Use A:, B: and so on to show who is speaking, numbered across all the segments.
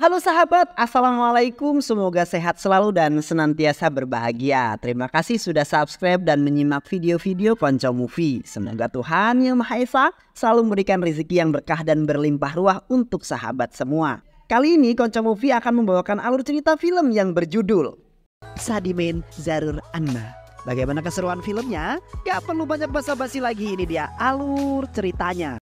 A: Halo sahabat, Assalamualaikum. Semoga sehat selalu dan senantiasa berbahagia. Terima kasih sudah subscribe dan menyimak video-video Ponco Movie. Semoga Tuhan Yang Maha Esa selalu memberikan rezeki yang berkah dan berlimpah ruah untuk sahabat semua. Kali ini Konco Movie akan membawakan alur cerita film yang berjudul Sadimin Zarur Anma. Bagaimana keseruan filmnya? Gak perlu banyak basa-basi lagi, ini dia alur ceritanya.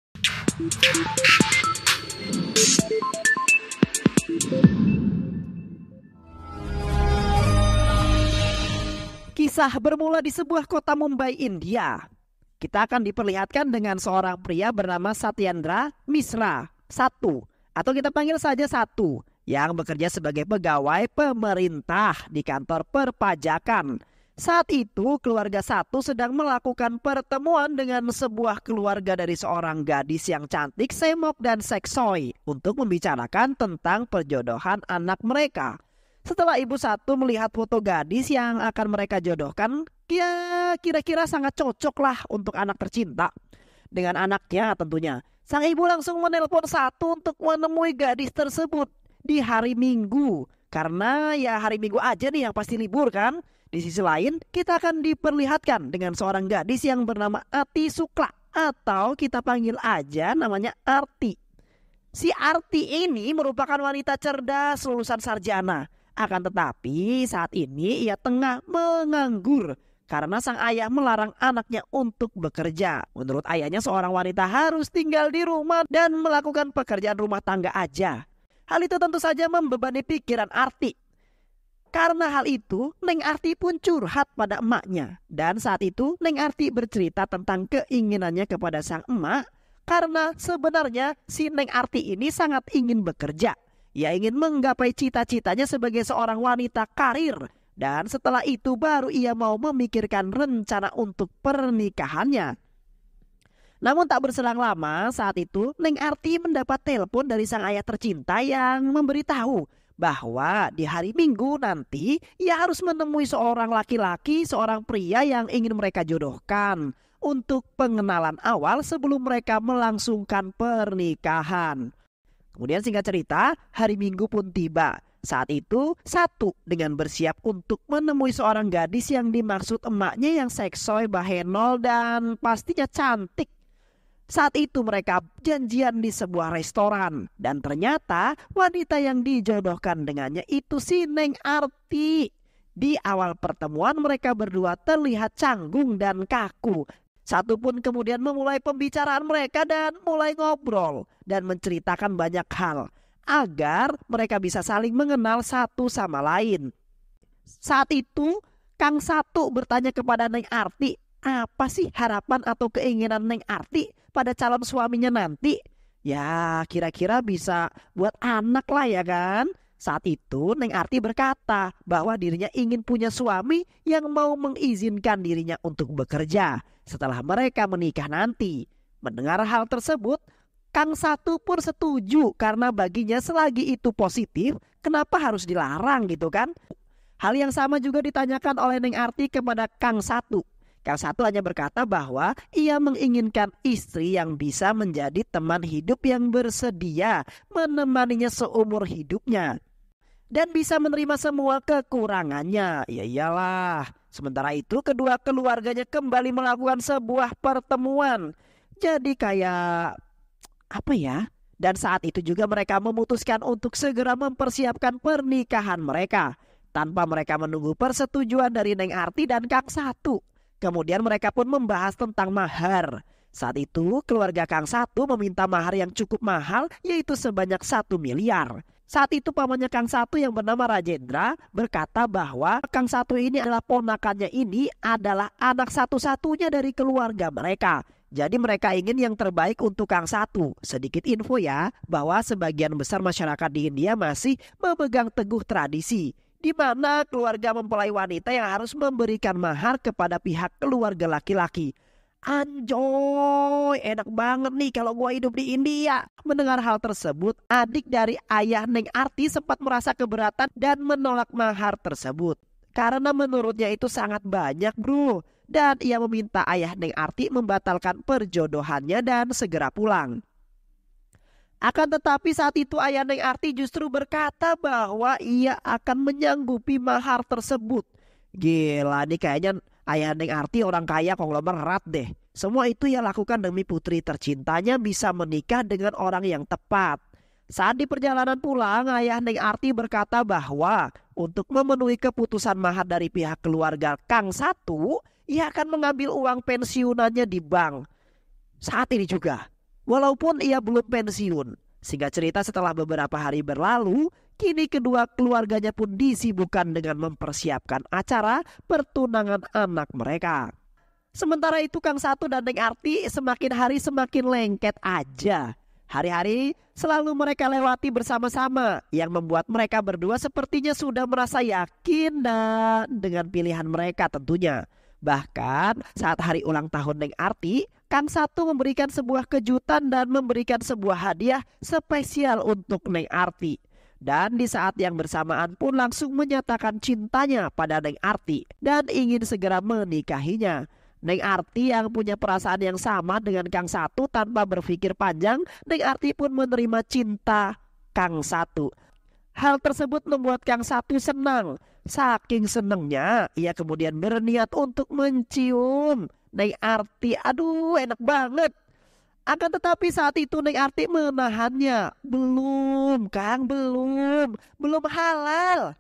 A: Kisah bermula di sebuah kota Mumbai, India. Kita akan diperlihatkan dengan seorang pria bernama Satyendra Misra, satu, atau kita panggil saja satu, yang bekerja sebagai pegawai pemerintah di kantor perpajakan. Saat itu keluarga satu sedang melakukan pertemuan dengan sebuah keluarga dari seorang gadis yang cantik, semok dan seksoi untuk membicarakan tentang perjodohan anak mereka. Setelah ibu satu melihat foto gadis yang akan mereka jodohkan, ya kira-kira sangat cocok lah untuk anak tercinta. Dengan anaknya tentunya. Sang ibu langsung menelpon satu untuk menemui gadis tersebut di hari Minggu. Karena ya hari Minggu aja nih yang pasti libur kan. Di sisi lain, kita akan diperlihatkan dengan seorang gadis yang bernama Ati Sukla atau kita panggil aja namanya Arti. Si Arti ini merupakan wanita cerdas lulusan sarjana. Akan tetapi saat ini ia tengah menganggur karena sang ayah melarang anaknya untuk bekerja. Menurut ayahnya seorang wanita harus tinggal di rumah dan melakukan pekerjaan rumah tangga aja. Hal itu tentu saja membebani pikiran Arti. Karena hal itu, Neng Arti pun curhat pada emaknya. Dan saat itu, Neng Arti bercerita tentang keinginannya kepada sang emak karena sebenarnya si Neng Arti ini sangat ingin bekerja. Ia ingin menggapai cita-citanya sebagai seorang wanita karir dan setelah itu baru ia mau memikirkan rencana untuk pernikahannya. Namun tak berselang lama saat itu Neng Arti mendapat telepon dari sang ayah tercinta yang memberitahu bahwa di hari Minggu nanti ia harus menemui seorang laki-laki, seorang pria yang ingin mereka jodohkan untuk pengenalan awal sebelum mereka melangsungkan pernikahan. Kemudian singkat cerita, hari Minggu pun tiba. Saat itu, satu dengan bersiap untuk menemui seorang gadis yang dimaksud emaknya yang seksual bahenol, dan pastinya cantik. Saat itu mereka janjian di sebuah restoran dan ternyata wanita yang dijodohkan dengannya itu si Neng Arti. Di awal pertemuan mereka berdua terlihat canggung dan kaku satu pun kemudian memulai pembicaraan mereka dan mulai ngobrol dan menceritakan banyak hal agar mereka bisa saling mengenal satu sama lain. Saat itu, Kang Satu bertanya kepada Neng Arti, apa sih harapan atau keinginan Neng Arti pada calon suaminya nanti? Ya, kira-kira bisa buat anak lah ya kan? Saat itu Neng Arti berkata bahwa dirinya ingin punya suami yang mau mengizinkan dirinya untuk bekerja setelah mereka menikah nanti. Mendengar hal tersebut, Kang Satu pun setuju karena baginya selagi itu positif, kenapa harus dilarang gitu kan? Hal yang sama juga ditanyakan oleh Neng Arti kepada Kang Satu. Kang Satu hanya berkata bahwa ia menginginkan istri yang bisa menjadi teman hidup yang bersedia menemaninya seumur hidupnya dan bisa menerima semua kekurangannya. Ya iyalah. Sementara itu kedua keluarganya kembali melakukan sebuah pertemuan. Jadi kayak apa ya? Dan saat itu juga mereka memutuskan untuk segera mempersiapkan pernikahan mereka tanpa mereka menunggu persetujuan dari Neng Arti dan Kang Satu. Kemudian mereka pun membahas tentang mahar. Saat itu keluarga Kang Satu meminta mahar yang cukup mahal yaitu sebanyak satu miliar. Saat itu pamannya Kang Satu yang bernama Rajendra berkata bahwa Kang Satu ini adalah ponakannya ini adalah anak satu-satunya dari keluarga mereka. Jadi mereka ingin yang terbaik untuk Kang Satu. Sedikit info ya, bahwa sebagian besar masyarakat di India masih memegang teguh tradisi di mana keluarga mempelai wanita yang harus memberikan mahar kepada pihak keluarga laki-laki. Anjoy, enak banget nih kalau gue hidup di India. Mendengar hal tersebut, adik dari ayah Neng Arti sempat merasa keberatan dan menolak mahar tersebut. Karena menurutnya itu sangat banyak bro. Dan ia meminta ayah Neng Arti membatalkan perjodohannya dan segera pulang. Akan tetapi saat itu ayah Neng Arti justru berkata bahwa ia akan menyanggupi mahar tersebut. Gila nih kayaknya Ayah Neng arti orang kaya konglomerat deh. Semua itu ia lakukan demi putri tercintanya bisa menikah dengan orang yang tepat. Saat di perjalanan pulang, ayah Neng Arti berkata bahwa untuk memenuhi keputusan mahar dari pihak keluarga Kang Satu, ia akan mengambil uang pensiunannya di bank. Saat ini juga, walaupun ia belum pensiun. Sehingga cerita setelah beberapa hari berlalu, Kini kedua keluarganya pun disibukkan dengan mempersiapkan acara pertunangan anak mereka. Sementara itu Kang Satu dan Neng Arti semakin hari semakin lengket aja. Hari-hari selalu mereka lewati bersama-sama yang membuat mereka berdua sepertinya sudah merasa yakin dan dengan pilihan mereka tentunya. Bahkan saat hari ulang tahun Neng Arti, Kang Satu memberikan sebuah kejutan dan memberikan sebuah hadiah spesial untuk Neng Arti. Dan di saat yang bersamaan pun langsung menyatakan cintanya pada Neng Arti dan ingin segera menikahinya. Neng Arti yang punya perasaan yang sama dengan Kang Satu tanpa berpikir panjang, Neng Arti pun menerima cinta Kang Satu. Hal tersebut membuat Kang Satu senang. Saking senangnya, ia kemudian berniat untuk mencium Neng Arti. Aduh, enak banget. Akan tetapi saat itu Neng Arti menahannya. Belum, Kang, belum. Belum halal.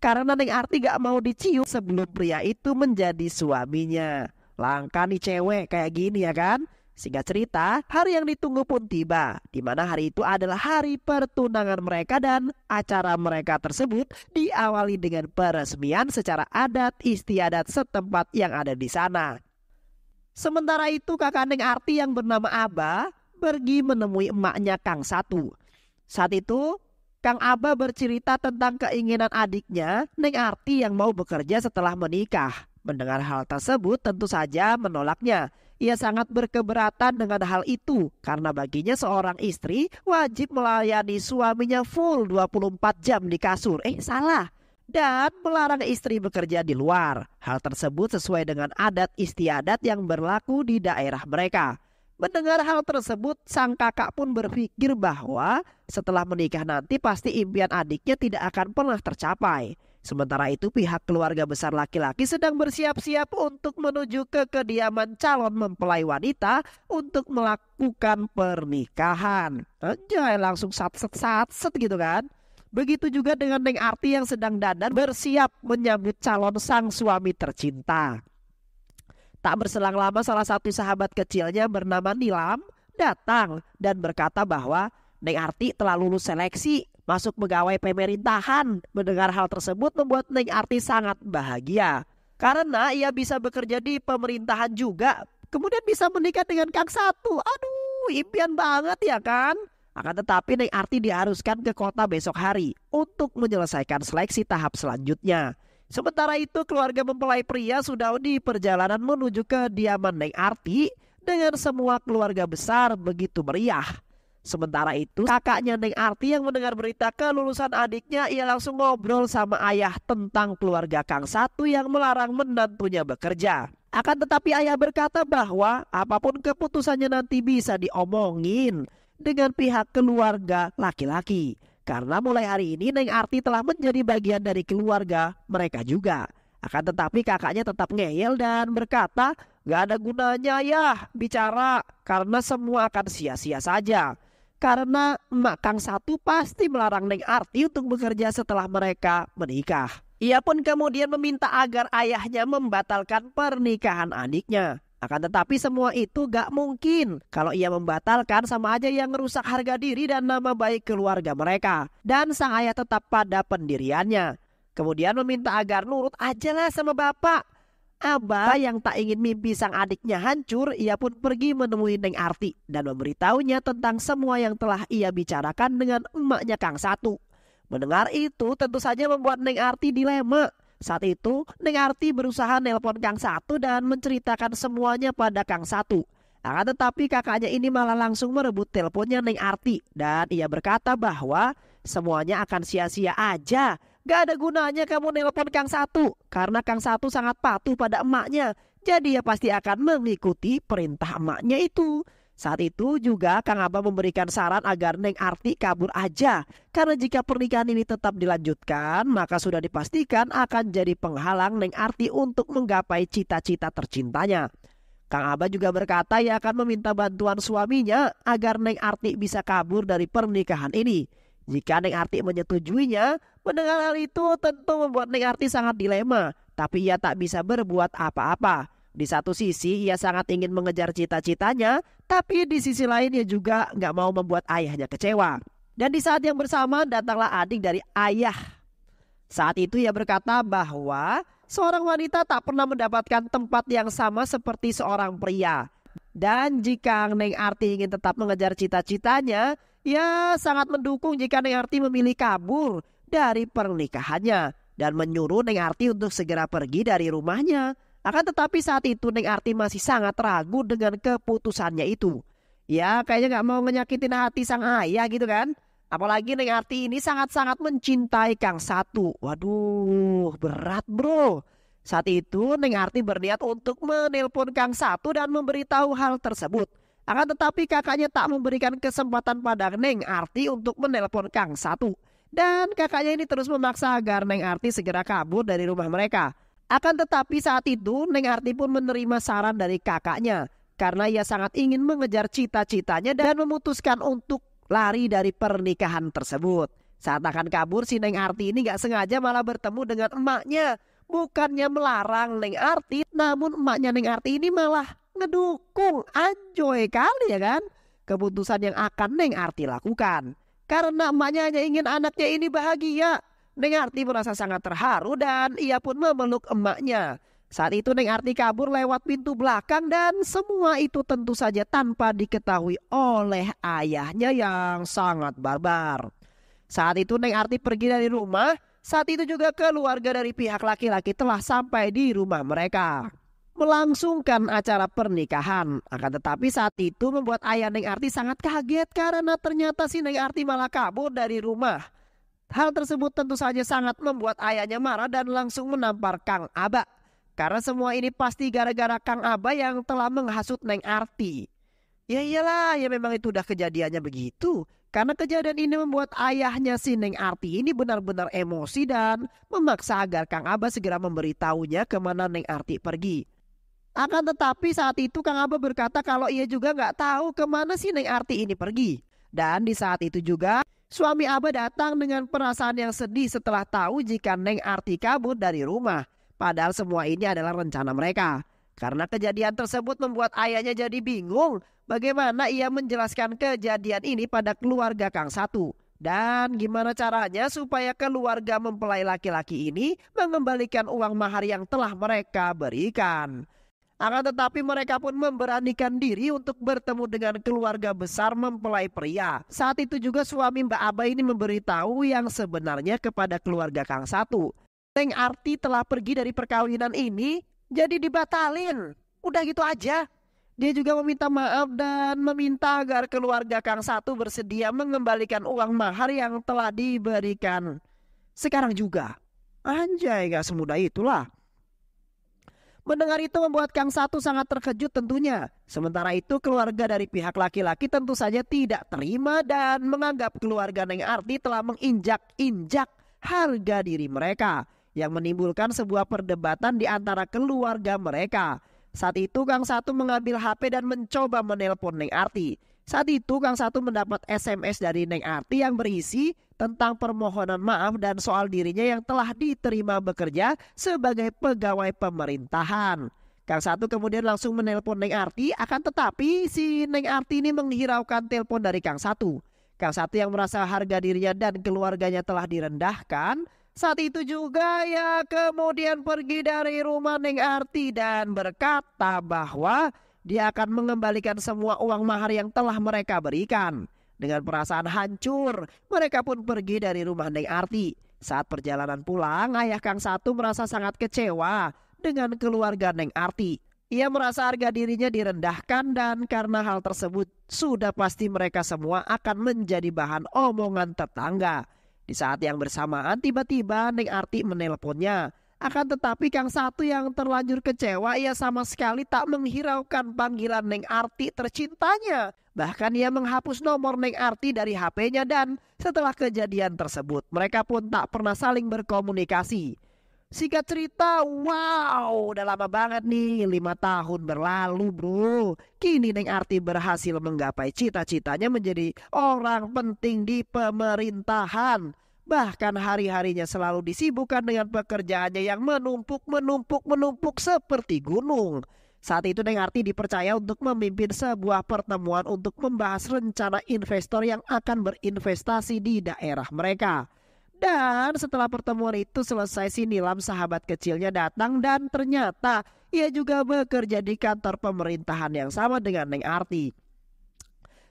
A: Karena Neng Arti gak mau dicium sebelum pria itu menjadi suaminya. Langka nih cewek kayak gini ya kan? Singkat cerita, hari yang ditunggu pun tiba, di mana hari itu adalah hari pertunangan mereka dan acara mereka tersebut diawali dengan peresmian secara adat istiadat setempat yang ada di sana. Sementara itu kakak Neng Arti yang bernama Aba pergi menemui emaknya Kang Satu. Saat itu Kang Aba bercerita tentang keinginan adiknya Neng Arti yang mau bekerja setelah menikah. Mendengar hal tersebut tentu saja menolaknya. Ia sangat berkeberatan dengan hal itu karena baginya seorang istri wajib melayani suaminya full 24 jam di kasur. Eh salah, dan melarang istri bekerja di luar. Hal tersebut sesuai dengan adat istiadat yang berlaku di daerah mereka. Mendengar hal tersebut, sang kakak pun berpikir bahwa setelah menikah nanti pasti impian adiknya tidak akan pernah tercapai. Sementara itu pihak keluarga besar laki-laki sedang bersiap-siap untuk menuju ke kediaman calon mempelai wanita untuk melakukan pernikahan. Jangan langsung sat-sat-sat gitu kan. Begitu juga dengan Neng Arti yang sedang dandan bersiap menyambut calon sang suami tercinta. Tak berselang lama salah satu sahabat kecilnya bernama Nilam datang dan berkata bahwa Neng Arti telah lulus seleksi masuk pegawai pemerintahan. Mendengar hal tersebut membuat Neng Arti sangat bahagia. Karena ia bisa bekerja di pemerintahan juga. Kemudian bisa menikah dengan Kang Satu. Aduh, impian banget ya kan? Akan tetapi Neng Arti diharuskan ke kota besok hari untuk menyelesaikan seleksi tahap selanjutnya. Sementara itu keluarga mempelai pria sudah di perjalanan menuju ke diaman Neng Arti dengan semua keluarga besar begitu meriah. Sementara itu kakaknya Neng Arti yang mendengar berita kelulusan adiknya ia langsung ngobrol sama ayah tentang keluarga Kang Satu yang melarang menantunya bekerja. Akan tetapi ayah berkata bahwa apapun keputusannya nanti bisa diomongin dengan pihak keluarga laki-laki. Karena mulai hari ini Neng Arti telah menjadi bagian dari keluarga mereka juga. Akan tetapi kakaknya tetap ngeyel dan berkata, gak ada gunanya ya bicara karena semua akan sia-sia saja. Karena emak Kang Satu pasti melarang Neng Arti untuk bekerja setelah mereka menikah. Ia pun kemudian meminta agar ayahnya membatalkan pernikahan adiknya. Akan tetapi semua itu gak mungkin. Kalau ia membatalkan sama aja yang merusak harga diri dan nama baik keluarga mereka. Dan sang ayah tetap pada pendiriannya. Kemudian meminta agar nurut aja lah sama bapak. Abah yang tak ingin mimpi sang adiknya hancur, ia pun pergi menemui Neng Arti dan memberitahunya tentang semua yang telah ia bicarakan dengan emaknya Kang Satu. Mendengar itu tentu saja membuat Neng Arti dilema. Saat itu, Neng Arti berusaha nelpon Kang Satu dan menceritakan semuanya pada Kang Satu. Akan tetapi kakaknya ini malah langsung merebut teleponnya Neng Arti dan ia berkata bahwa semuanya akan sia-sia aja. Gak ada gunanya kamu nelpon Kang Satu karena Kang Satu sangat patuh pada emaknya. Jadi ia pasti akan mengikuti perintah emaknya itu. Saat itu juga Kang Abah memberikan saran agar Neng Arti kabur aja. Karena jika pernikahan ini tetap dilanjutkan, maka sudah dipastikan akan jadi penghalang Neng Arti untuk menggapai cita-cita tercintanya. Kang Abah juga berkata ia akan meminta bantuan suaminya agar Neng Arti bisa kabur dari pernikahan ini. Jika Neng Arti menyetujuinya, mendengar hal itu tentu membuat Neng Arti sangat dilema. Tapi ia tak bisa berbuat apa-apa. Di satu sisi ia sangat ingin mengejar cita-citanya, tapi di sisi lain ia juga nggak mau membuat ayahnya kecewa. Dan di saat yang bersama datanglah adik dari ayah. Saat itu ia berkata bahwa seorang wanita tak pernah mendapatkan tempat yang sama seperti seorang pria. Dan jika Neng Arti ingin tetap mengejar cita-citanya, ia sangat mendukung jika Neng Arti memilih kabur dari pernikahannya dan menyuruh Neng Arti untuk segera pergi dari rumahnya akan tetapi saat itu Neng Arti masih sangat ragu dengan keputusannya itu. Ya kayaknya nggak mau menyakitin hati sang ayah gitu kan. Apalagi Neng Arti ini sangat-sangat mencintai Kang Satu. Waduh berat bro. Saat itu Neng Arti berniat untuk menelpon Kang Satu dan memberitahu hal tersebut. Akan tetapi kakaknya tak memberikan kesempatan pada Neng Arti untuk menelpon Kang Satu. Dan kakaknya ini terus memaksa agar Neng Arti segera kabur dari rumah mereka. Akan tetapi saat itu Neng Arti pun menerima saran dari kakaknya karena ia sangat ingin mengejar cita-citanya dan memutuskan untuk lari dari pernikahan tersebut. Saat akan kabur si Neng Arti ini gak sengaja malah bertemu dengan emaknya. Bukannya melarang Neng Arti namun emaknya Neng Arti ini malah ngedukung anjoy kali ya kan keputusan yang akan Neng Arti lakukan. Karena emaknya hanya ingin anaknya ini bahagia Neng Arti merasa sangat terharu dan ia pun memeluk emaknya. Saat itu Neng Arti kabur lewat pintu belakang dan semua itu tentu saja tanpa diketahui oleh ayahnya yang sangat barbar. Saat itu Neng Arti pergi dari rumah, saat itu juga keluarga dari pihak laki-laki telah sampai di rumah mereka. Melangsungkan acara pernikahan, akan tetapi saat itu membuat ayah Neng Arti sangat kaget karena ternyata si Neng Arti malah kabur dari rumah. Hal tersebut tentu saja sangat membuat ayahnya marah dan langsung menampar Kang Aba. Karena semua ini pasti gara-gara Kang Aba yang telah menghasut Neng Arti. Ya iyalah, ya memang itu udah kejadiannya begitu. Karena kejadian ini membuat ayahnya si Neng Arti ini benar-benar emosi dan memaksa agar Kang Aba segera memberitahunya kemana Neng Arti pergi. Akan tetapi saat itu Kang Aba berkata kalau ia juga nggak tahu kemana si Neng Arti ini pergi. Dan di saat itu juga Suami Aba datang dengan perasaan yang sedih setelah tahu jika Neng Arti kabur dari rumah. Padahal semua ini adalah rencana mereka. Karena kejadian tersebut membuat ayahnya jadi bingung bagaimana ia menjelaskan kejadian ini pada keluarga Kang Satu. Dan gimana caranya supaya keluarga mempelai laki-laki ini mengembalikan uang mahar yang telah mereka berikan. Akan tetapi mereka pun memberanikan diri untuk bertemu dengan keluarga besar mempelai pria. Saat itu juga suami Mbak Aba ini memberitahu yang sebenarnya kepada keluarga Kang Satu. Teng Arti telah pergi dari perkawinan ini, jadi dibatalin. Udah gitu aja. Dia juga meminta maaf dan meminta agar keluarga Kang Satu bersedia mengembalikan uang mahar yang telah diberikan. Sekarang juga. Anjay gak semudah itulah. Mendengar itu membuat Kang Satu sangat terkejut tentunya. Sementara itu keluarga dari pihak laki-laki tentu saja tidak terima dan menganggap keluarga Neng Arti telah menginjak-injak harga diri mereka yang menimbulkan sebuah perdebatan di antara keluarga mereka. Saat itu Kang Satu mengambil HP dan mencoba menelpon Neng Arti. Saat itu Kang Satu mendapat SMS dari Neng Arti yang berisi tentang permohonan maaf dan soal dirinya yang telah diterima bekerja sebagai pegawai pemerintahan. Kang Satu kemudian langsung menelpon Neng Arti, akan tetapi si Neng Arti ini menghiraukan telepon dari Kang Satu. Kang Satu yang merasa harga dirinya dan keluarganya telah direndahkan, saat itu juga ya kemudian pergi dari rumah Neng Arti dan berkata bahwa dia akan mengembalikan semua uang mahar yang telah mereka berikan. Dengan perasaan hancur, mereka pun pergi dari rumah Neng Arti. Saat perjalanan pulang, ayah Kang Satu merasa sangat kecewa dengan keluarga Neng Arti. Ia merasa harga dirinya direndahkan dan karena hal tersebut sudah pasti mereka semua akan menjadi bahan omongan tetangga. Di saat yang bersamaan tiba-tiba Neng Arti menelponnya. Akan tetapi Kang Satu yang terlanjur kecewa ia sama sekali tak menghiraukan panggilan Neng Arti tercintanya. Bahkan ia menghapus nomor Neng Arti dari HP-nya dan setelah kejadian tersebut mereka pun tak pernah saling berkomunikasi. Singkat cerita, wow, udah lama banget nih, lima tahun berlalu bro. Kini Neng Arti berhasil menggapai cita-citanya menjadi orang penting di pemerintahan. Bahkan hari-harinya selalu disibukkan dengan pekerjaannya yang menumpuk, menumpuk, menumpuk seperti gunung. Saat itu Neng Arti dipercaya untuk memimpin sebuah pertemuan untuk membahas rencana investor yang akan berinvestasi di daerah mereka. Dan setelah pertemuan itu selesai si Nilam sahabat kecilnya datang dan ternyata ia juga bekerja di kantor pemerintahan yang sama dengan Neng Arti.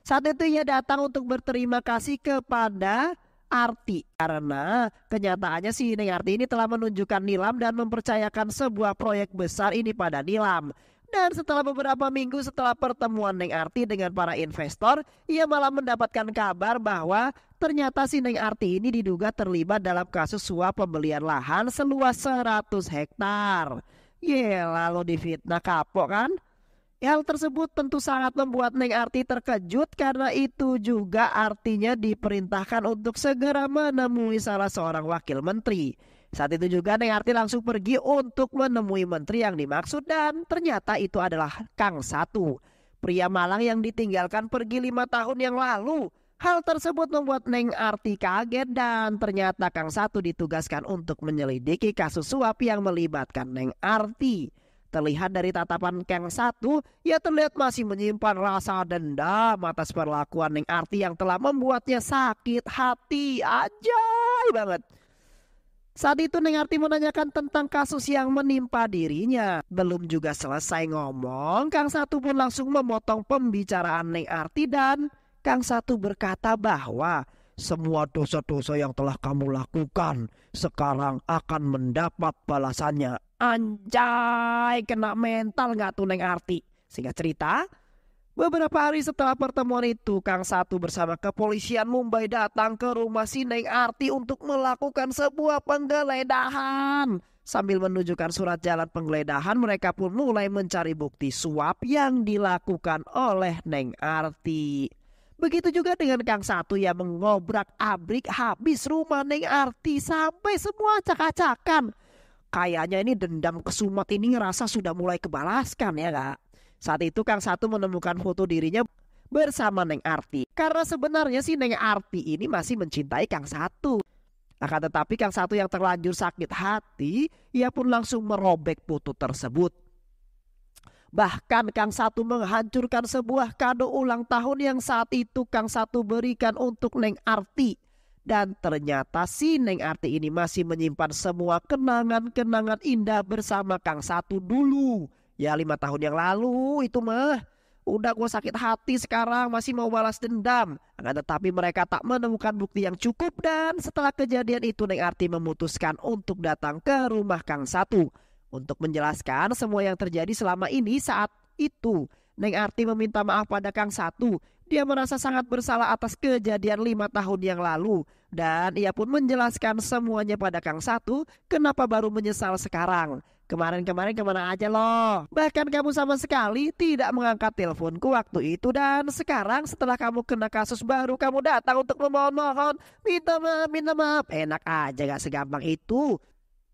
A: Saat itu ia datang untuk berterima kasih kepada arti karena kenyataannya si Neng Arti ini telah menunjukkan Nilam dan mempercayakan sebuah proyek besar ini pada Nilam. Dan setelah beberapa minggu setelah pertemuan Neng Arti dengan para investor, ia malah mendapatkan kabar bahwa ternyata si Neng Arti ini diduga terlibat dalam kasus suap pembelian lahan seluas 100 hektar. Yelah lalu difitnah kapok kan? Hal tersebut tentu sangat membuat Neng Arti terkejut karena itu juga artinya diperintahkan untuk segera menemui salah seorang wakil menteri. Saat itu juga Neng Arti langsung pergi untuk menemui menteri yang dimaksud dan ternyata itu adalah Kang Satu. Pria Malang yang ditinggalkan pergi lima tahun yang lalu. Hal tersebut membuat Neng Arti kaget dan ternyata Kang Satu ditugaskan untuk menyelidiki kasus suap yang melibatkan Neng Arti. Terlihat dari tatapan Kang satu, ia terlihat masih menyimpan rasa dendam atas perlakuan Neng Arti yang telah membuatnya sakit hati. ajaib banget. Saat itu Neng Arti menanyakan tentang kasus yang menimpa dirinya. Belum juga selesai ngomong, Kang Satu pun langsung memotong pembicaraan Neng Arti dan Kang Satu berkata bahwa semua dosa-dosa yang telah kamu lakukan sekarang akan mendapat balasannya. Anjay, kena mental nggak tuh Neng Arti? Singkat cerita, beberapa hari setelah pertemuan itu, Kang Satu bersama kepolisian Mumbai datang ke rumah si Neng Arti untuk melakukan sebuah penggeledahan. Sambil menunjukkan surat jalan penggeledahan, mereka pun mulai mencari bukti suap yang dilakukan oleh Neng Arti. Begitu juga dengan Kang Satu yang mengobrak abrik habis rumah Neng Arti sampai semua acak-acakan kayaknya ini dendam kesumat ini ngerasa sudah mulai kebalaskan ya kak. Saat itu Kang Satu menemukan foto dirinya bersama Neng Arti. Karena sebenarnya si Neng Arti ini masih mencintai Kang Satu. Akan tetapi Kang Satu yang terlanjur sakit hati, ia pun langsung merobek foto tersebut. Bahkan Kang Satu menghancurkan sebuah kado ulang tahun yang saat itu Kang Satu berikan untuk Neng Arti. Dan ternyata si Neng Arti ini masih menyimpan semua kenangan-kenangan indah bersama Kang Satu dulu. Ya lima tahun yang lalu itu mah. Udah gue sakit hati sekarang masih mau balas dendam. Nah, tetapi mereka tak menemukan bukti yang cukup dan setelah kejadian itu Neng Arti memutuskan untuk datang ke rumah Kang Satu. Untuk menjelaskan semua yang terjadi selama ini saat itu Neng Arti meminta maaf pada Kang Satu dia merasa sangat bersalah atas kejadian lima tahun yang lalu dan ia pun menjelaskan semuanya pada Kang Satu kenapa baru menyesal sekarang. Kemarin-kemarin kemana aja loh? Bahkan kamu sama sekali tidak mengangkat teleponku waktu itu dan sekarang setelah kamu kena kasus baru kamu datang untuk memohon-mohon. Minta maaf, minta maaf. Enak aja gak segampang itu.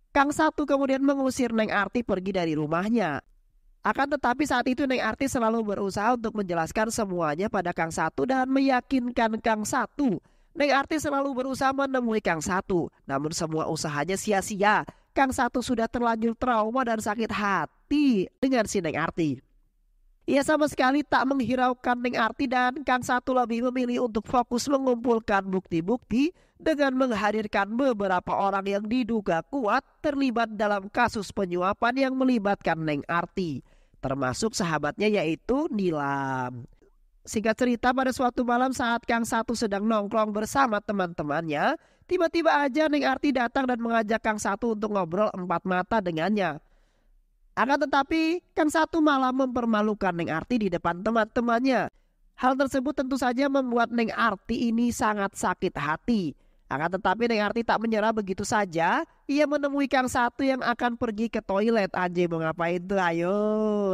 A: Kang Satu kemudian mengusir Neng Arti pergi dari rumahnya. Akan tetapi saat itu Neng Artis selalu berusaha untuk menjelaskan semuanya pada Kang Satu dan meyakinkan Kang Satu. Neng Artis selalu berusaha menemui Kang Satu, namun semua usahanya sia-sia. Kang Satu sudah terlanjur trauma dan sakit hati dengan si Neng Arti. Ia sama sekali tak menghiraukan Neng Arti dan Kang Satu lebih memilih untuk fokus mengumpulkan bukti-bukti dengan menghadirkan beberapa orang yang diduga kuat terlibat dalam kasus penyuapan yang melibatkan Neng Arti termasuk sahabatnya yaitu Nilam. Singkat cerita pada suatu malam saat Kang Satu sedang nongkrong bersama teman-temannya, tiba-tiba aja Neng Arti datang dan mengajak Kang Satu untuk ngobrol empat mata dengannya. Akan tetapi, Kang Satu malah mempermalukan Neng Arti di depan teman-temannya. Hal tersebut tentu saja membuat Neng Arti ini sangat sakit hati. Akan tetapi dengan arti tak menyerah begitu saja, ia menemui Kang Satu yang akan pergi ke toilet. Anjir mau ngapain tuh ayo.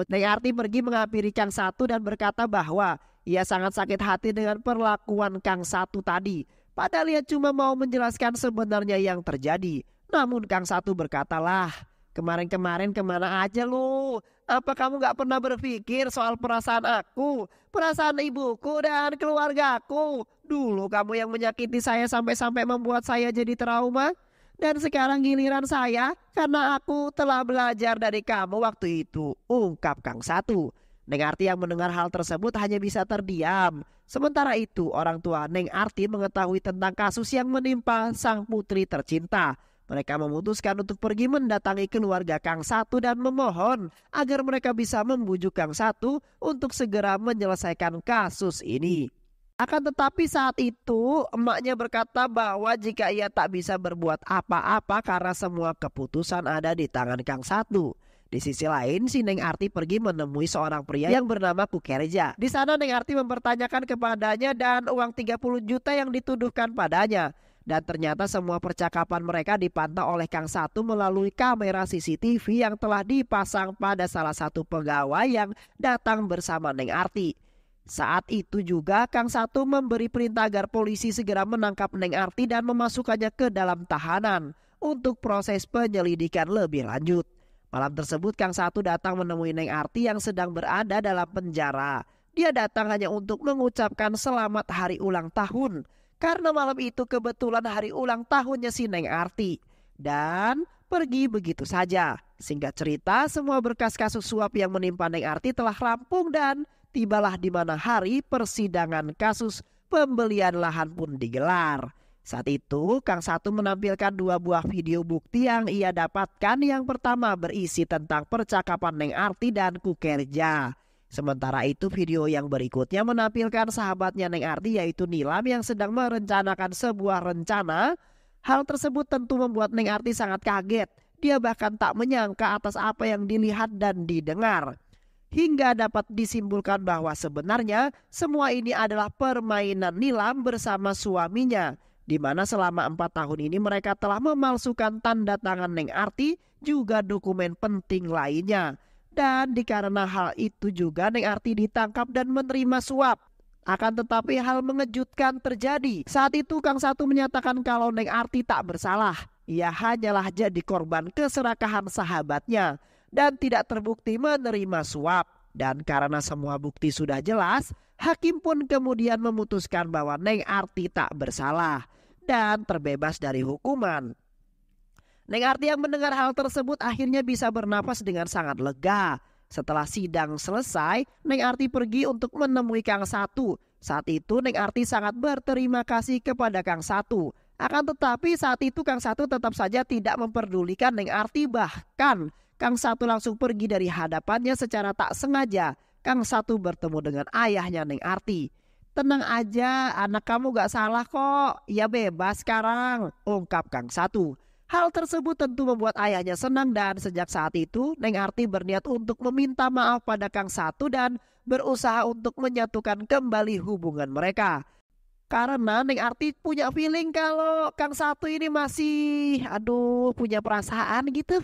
A: Dengan arti pergi menghampiri Kang Satu dan berkata bahwa ia sangat sakit hati dengan perlakuan Kang Satu tadi. Padahal ia cuma mau menjelaskan sebenarnya yang terjadi. Namun Kang Satu berkatalah, kemarin-kemarin kemana aja lu? Apa kamu gak pernah berpikir soal perasaan aku, perasaan ibuku dan keluargaku? Dulu kamu yang menyakiti saya sampai-sampai membuat saya jadi trauma. Dan sekarang giliran saya karena aku telah belajar dari kamu waktu itu. Ungkap Kang Satu. Neng Arti yang mendengar hal tersebut hanya bisa terdiam. Sementara itu orang tua Neng Arti mengetahui tentang kasus yang menimpa sang putri tercinta. Mereka memutuskan untuk pergi mendatangi keluarga Kang Satu dan memohon agar mereka bisa membujuk Kang Satu untuk segera menyelesaikan kasus ini. Akan tetapi saat itu emaknya berkata bahwa jika ia tak bisa berbuat apa-apa karena semua keputusan ada di tangan Kang Satu. Di sisi lain, si Neng Arti pergi menemui seorang pria yang bernama Kukerja. Di sana Neng Arti mempertanyakan kepadanya dan uang 30 juta yang dituduhkan padanya. Dan ternyata semua percakapan mereka dipantau oleh Kang Satu melalui kamera CCTV yang telah dipasang pada salah satu pegawai yang datang bersama Neng Arti. Saat itu juga Kang Satu memberi perintah agar polisi segera menangkap Neng Arti dan memasukkannya ke dalam tahanan untuk proses penyelidikan lebih lanjut. Malam tersebut Kang Satu datang menemui Neng Arti yang sedang berada dalam penjara. Dia datang hanya untuk mengucapkan selamat hari ulang tahun karena malam itu kebetulan hari ulang tahunnya si Neng Arti. Dan pergi begitu saja. Singkat cerita, semua berkas kasus suap yang menimpa Neng Arti telah rampung dan tibalah di mana hari persidangan kasus pembelian lahan pun digelar. Saat itu, Kang Satu menampilkan dua buah video bukti yang ia dapatkan. Yang pertama berisi tentang percakapan Neng Arti dan Kukerja. Sementara itu video yang berikutnya menampilkan sahabatnya Neng Ardi yaitu Nilam yang sedang merencanakan sebuah rencana. Hal tersebut tentu membuat Neng Ardi sangat kaget. Dia bahkan tak menyangka atas apa yang dilihat dan didengar. Hingga dapat disimpulkan bahwa sebenarnya semua ini adalah permainan Nilam bersama suaminya. Di mana selama empat tahun ini mereka telah memalsukan tanda tangan Neng Arti juga dokumen penting lainnya. Dan dikarenakan hal itu juga Neng Arti ditangkap dan menerima suap. Akan tetapi hal mengejutkan terjadi. Saat itu Kang Satu menyatakan kalau Neng Arti tak bersalah. Ia hanyalah jadi korban keserakahan sahabatnya dan tidak terbukti menerima suap. Dan karena semua bukti sudah jelas, hakim pun kemudian memutuskan bahwa Neng Arti tak bersalah dan terbebas dari hukuman. Neng Arti yang mendengar hal tersebut akhirnya bisa bernapas dengan sangat lega. Setelah sidang selesai, Neng Arti pergi untuk menemui Kang Satu. Saat itu Neng Arti sangat berterima kasih kepada Kang Satu. Akan tetapi saat itu Kang Satu tetap saja tidak memperdulikan Neng Arti bahkan Kang Satu langsung pergi dari hadapannya secara tak sengaja. Kang Satu bertemu dengan ayahnya Neng Arti. Tenang aja, anak kamu gak salah kok. Ya bebas sekarang, ungkap Kang Satu. Hal tersebut tentu membuat ayahnya senang dan sejak saat itu Neng Arti berniat untuk meminta maaf pada Kang Satu dan berusaha untuk menyatukan kembali hubungan mereka. Karena Neng Arti punya feeling kalau Kang Satu ini masih aduh punya perasaan gitu.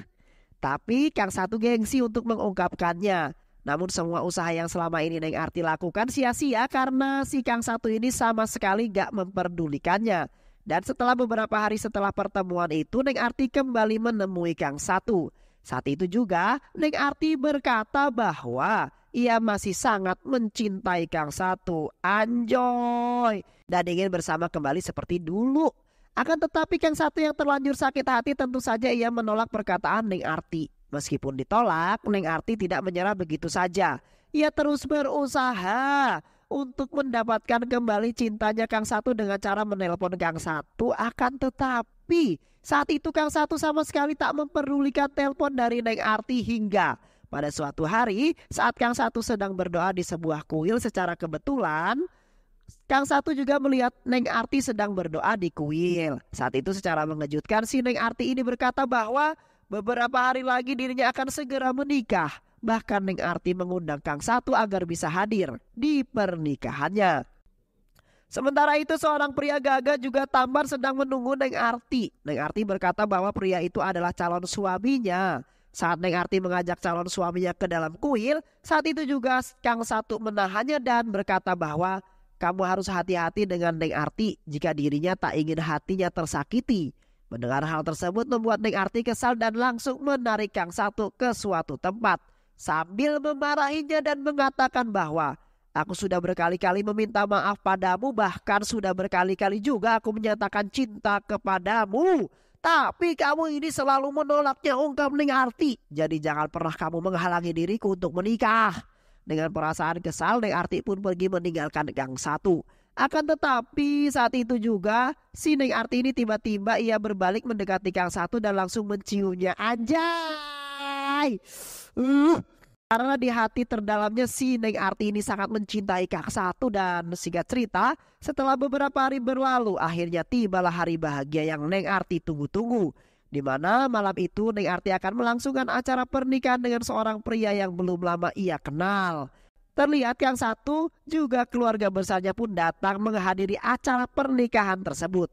A: Tapi Kang Satu gengsi untuk mengungkapkannya. Namun semua usaha yang selama ini Neng Arti lakukan sia-sia karena si Kang Satu ini sama sekali gak memperdulikannya. Dan setelah beberapa hari setelah pertemuan itu, Neng Arti kembali menemui Kang Satu. Saat itu juga, Neng Arti berkata bahwa ia masih sangat mencintai Kang Satu, anjoy, dan ingin bersama kembali seperti dulu. Akan tetapi Kang Satu yang terlanjur sakit hati tentu saja ia menolak perkataan Neng Arti. Meskipun ditolak, Neng Arti tidak menyerah begitu saja. Ia terus berusaha untuk mendapatkan kembali cintanya Kang Satu dengan cara menelpon Kang Satu akan tetapi saat itu Kang Satu sama sekali tak memperdulikan telepon dari Neng Arti hingga pada suatu hari saat Kang Satu sedang berdoa di sebuah kuil secara kebetulan Kang Satu juga melihat Neng Arti sedang berdoa di kuil. Saat itu secara mengejutkan si Neng Arti ini berkata bahwa beberapa hari lagi dirinya akan segera menikah. Bahkan Neng Arti mengundang Kang Satu agar bisa hadir di pernikahannya. Sementara itu seorang pria gagah juga tambar sedang menunggu Neng Arti. Neng Arti berkata bahwa pria itu adalah calon suaminya. Saat Neng Arti mengajak calon suaminya ke dalam kuil, saat itu juga Kang Satu menahannya dan berkata bahwa kamu harus hati-hati dengan Neng Arti jika dirinya tak ingin hatinya tersakiti. Mendengar hal tersebut membuat Neng Arti kesal dan langsung menarik Kang Satu ke suatu tempat sambil memarahinya dan mengatakan bahwa Aku sudah berkali-kali meminta maaf padamu, bahkan sudah berkali-kali juga aku menyatakan cinta kepadamu. Tapi kamu ini selalu menolaknya ungkap ning arti. Jadi jangan pernah kamu menghalangi diriku untuk menikah. Dengan perasaan kesal, Neng Arti pun pergi meninggalkan gang satu. Akan tetapi saat itu juga si Neng Arti ini tiba-tiba ia berbalik mendekati gang satu dan langsung menciumnya aja. Hai. Uh, karena di hati terdalamnya si Neng Arti ini sangat mencintai Kak Satu dan singkat cerita, setelah beberapa hari berlalu akhirnya tibalah hari bahagia yang Neng Arti tunggu-tunggu. Di mana malam itu Neng Arti akan melangsungkan acara pernikahan dengan seorang pria yang belum lama ia kenal. Terlihat Kang Satu juga keluarga besarnya pun datang menghadiri acara pernikahan tersebut.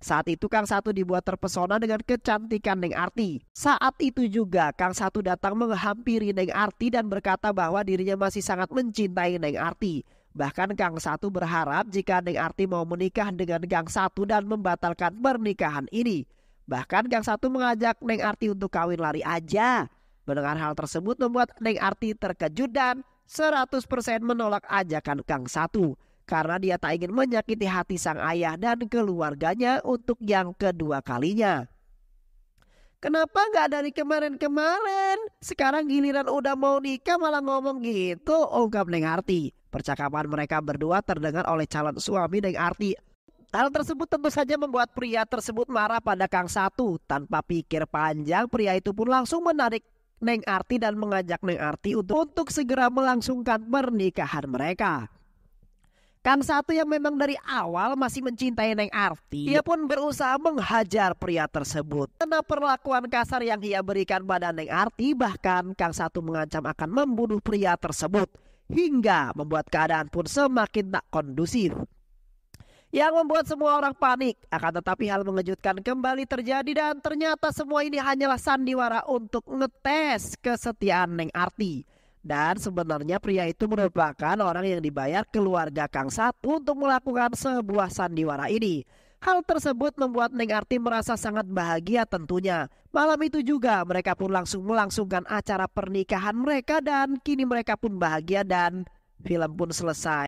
A: Saat itu Kang Satu dibuat terpesona dengan kecantikan Neng Arti. Saat itu juga Kang Satu datang menghampiri Neng Arti dan berkata bahwa dirinya masih sangat mencintai Neng Arti. Bahkan Kang Satu berharap jika Neng Arti mau menikah dengan Kang Satu dan membatalkan pernikahan ini. Bahkan Kang Satu mengajak Neng Arti untuk kawin lari aja. Mendengar hal tersebut membuat Neng Arti terkejut dan 100% menolak ajakan Kang Satu karena dia tak ingin menyakiti hati sang ayah dan keluarganya untuk yang kedua kalinya. Kenapa nggak dari kemarin-kemarin? Sekarang giliran udah mau nikah malah ngomong gitu, ungkap Neng Arti. Percakapan mereka berdua terdengar oleh calon suami Neng Arti. Hal tersebut tentu saja membuat pria tersebut marah pada Kang Satu. Tanpa pikir panjang, pria itu pun langsung menarik Neng Arti dan mengajak Neng Arti untuk, untuk segera melangsungkan pernikahan mereka. Kang Satu yang memang dari awal masih mencintai Neng Arti, iya. ia pun berusaha menghajar pria tersebut. Karena perlakuan kasar yang ia berikan pada Neng Arti, bahkan Kang Satu mengancam akan membunuh pria tersebut. Hingga membuat keadaan pun semakin tak kondusif. Yang membuat semua orang panik. Akan tetapi hal mengejutkan kembali terjadi dan ternyata semua ini hanyalah sandiwara untuk ngetes kesetiaan Neng Arti. Dan sebenarnya pria itu merupakan orang yang dibayar keluarga Kang Sat untuk melakukan sebuah sandiwara ini. Hal tersebut membuat Neng Arti merasa sangat bahagia tentunya. Malam itu juga mereka pun langsung melangsungkan acara pernikahan mereka dan kini mereka pun bahagia dan film pun selesai.